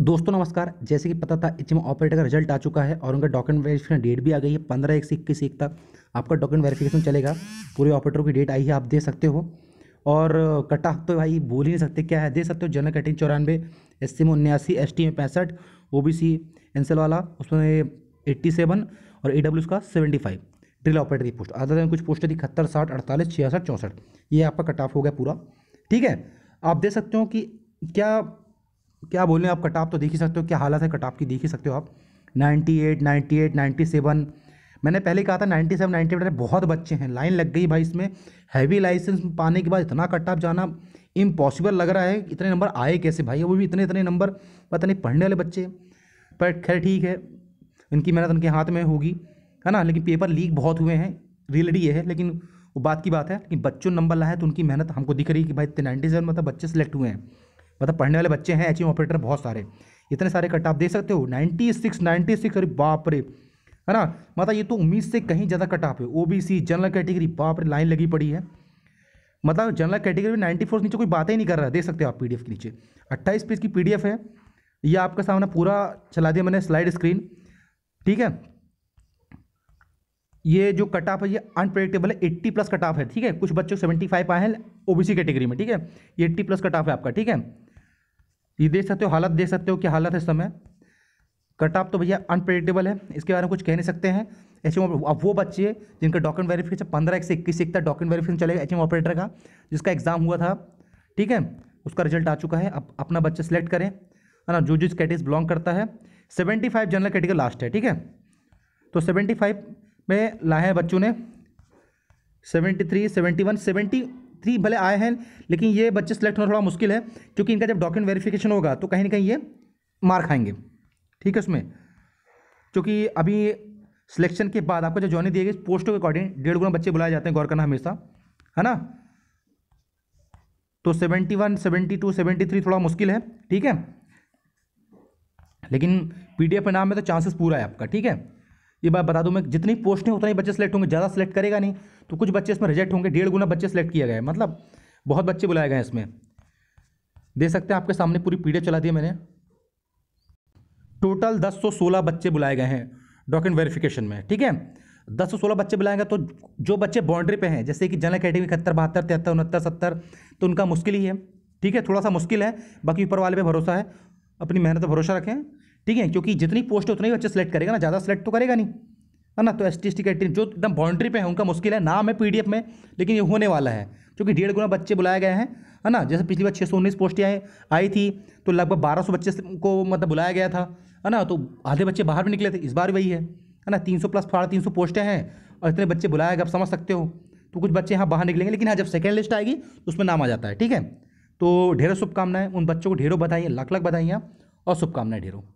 दोस्तों नमस्कार जैसे कि पता था एचएम ऑपरेटर का रिजल्ट आ चुका है और उनका डॉक्यूमेंट वेरिफिकेशन डेट भी आ गई है पंद्रह एक से इक्कीस एक तक आपका डॉक्यूमेंट वेरिफिकेशन चलेगा पूरे ऑपरेटर की डेट आई है आप दे सकते हो और कट ऑफ तो भाई बोल ही नहीं सकते क्या है दे सकते हो जनरल कैटिंग चौरानवे एस सी में उन्यासी एस टी में पैंसठ ओ बी सी एन वाला उसमें एट्टी सेवन और ए डब्ल्यू का सेवेंटी फाइव ड्रिल ऑपरेटर की पोस्ट अदर देन कुछ पोस्ट थी इकहत्तर साठ अड़तालीस छियासठ चौंसठ ये आपका कट ऑफ हो गया पूरा ठीक है आप दे सकते हो कि क्या क्या बोलें आप कटाप तो देख ही सकते हो क्या हालत है कटाप की देख ही सकते हो आप 98 98 97 मैंने पहले कहा था 97 सेवन नाइन्टी बहुत बच्चे हैं लाइन लग गई भाई इसमें हैवी लाइसेंस पाने के बाद इतना कटाप जाना इम्पॉसिबल लग रहा है इतने नंबर आए कैसे भाई वो भी इतने इतने नंबर पता नहीं पढ़ने वाले बच्चे पर खैर ठीक है इनकी मेहनत उनके हाथ में होगी है ना लेकिन पेपर लीक बहुत हुए हैं रियलिटी ये है लेकिन वो बात की बात है लेकिन बच्चों नंबर लाए तो उनकी मेहनत हमको दिख रही है कि भाई इतने नाइन्टी सेवन मतलब बच्चे सेलेक्ट हुए हैं मतलब पढ़ने वाले बच्चे हैं एचिंग ऑपरेटर बहुत सारे इतने सारे कट आप देख सकते हो नाइन्टी सिक्स नाइन्टी सिक्स अरे बाप रे है ना मतलब ये तो उम्मीद से कहीं ज़्यादा कट ऑफ है O B C general category बाप रे लाइन लगी पड़ी है मतलब जनरल कैटेगरी में नाइन्टी फोर नीचे कोई बात ही नहीं कर रहा देख सकते हो आप पी के नीचे अट्ठाईस पेज की पी है ये आपके सामने पूरा चला दिया मैंने स्लाइड स्क्रीन ठीक है ये जो कट ऑफ है ये अनप्रेडिक्टेबल है एट्टी प्लस कट ऑफ है ठीक है कुछ बच्चों सेवेंटी फाइव आए हैं ओबीसी कैटेगरी में ठीक है ये एट्टी प्लस कट ऑफ है आपका ठीक है ये देख सकते हो हालत देख सकते हो क्या हालत है इस समय कट ऑफ तो भैया अनप्रेडिक्टेबल है इसके बारे में कुछ कह नहीं सकते हैं एच अब वो बच्चे जिनका डॉक्यूमेंट वेरिफिकेशन पंद्रह एक से इक्कीस एक तक डॉक्यूमेंट वेरिफिकेशन चलेगा एच ऑपरेटर का जिसका एग्जाम हुआ था ठीक है उसका रिजल्ट आ चुका है अब अपना बच्चा सेलेक्ट करें है ना जो जिस कैटेगरी बिलोंग करता है seventy five general category last है ठीक है तो सेवेंटी फाइव में लाए हैं बच्चों ने seventy three seventy one seventy three भले आए हैं लेकिन ये बच्चे सेलेक्ट होना थोड़ा मुश्किल है क्योंकि इनका जब डॉक्यूमेंट वेरिफिकेशन होगा तो कहीं ना कहीं ये मार खाएंगे ठीक है उसमें क्योंकि अभी सिलेक्शन के बाद आपको जो जॉइनिंग दिए गए पोस्टों के अकॉर्डिंग डेढ़ गुना बच्चे बुलाए जाते हैं गौर करना हमेशा है ना तो seventy one seventy two seventy three थोड़ा मुश्किल है ठीक है लेकिन पीडीएफ में नाम है तो चांसेस पूरा है आपका ठीक है ये बात बता दूं मैं जितनी पोस्ट हैं उतना ही बच्चे सेलेक्ट होंगे ज़्यादा सेलेक्ट करेगा नहीं तो कुछ बच्चे इसमें रिजेक्ट होंगे डेढ़ गुना बच्चे सेलेक्ट किया गया है मतलब बहुत बच्चे बुलाए गए हैं इसमें दे सकते हैं आपके सामने पूरी पीडीएफ चला दी मैंने टोटल दस सौ सोलह बच्चे बुलाए गए हैं डॉक्यूमेंट वेरिफिकेशन में ठीक है दस सौ सोलह बच्चे बुलाएंगे तो जो बच्चे बाउंड्री पे हैं जैसे कि जनरल कैटेगरी इकहत्तर बहत्तर तिहत्तर उनहत्तर सत्तर तो उनका मुश्किल ही है ठीक है थोड़ा सा मुश्किल है बाकी ऊपर वाले पे भरोसा है अपनी मेहनत पर भरोसा रखें ठीक है क्योंकि जितनी पोस्ट है उतने ही बच्चे सेलेक्ट करेगा ना ज़्यादा सेलेक्ट तो करेगा नहीं है ना तो एस टी एस टी जो एकदम बाउंड्री पे है उनका मुश्किल है नाम है पीडीएफ में लेकिन ये होने वाला है क्योंकि डेढ़ गुना बच्चे बुलाए गए हैं है ना जैसे पिछली बार छः सौ उन्नीस पोस्टें आई आई थी तो लगभग बारह सौ बच्चे को मतलब बुलाया गया था है ना तो आधे बच्चे बाहर भी निकले थे इस बार वही है है ना तीन सौ प्लस साढ़े तीन सौ पोस्टें हैं और इतने बच्चे बुलाए गए आप समझ सकते हो तो कुछ बच्चे यहाँ बाहर निकलेंगे लेकिन हाँ जब सेकेंड लिस्ट आएगी तो उसमें नाम आ जाता है ठीक है तो ढेरों शुभकामनाएं उन बच्चों को ढेरों बधाइयाँ लाख लाख बधाइयाँ और शुभकामनाएं ढेरों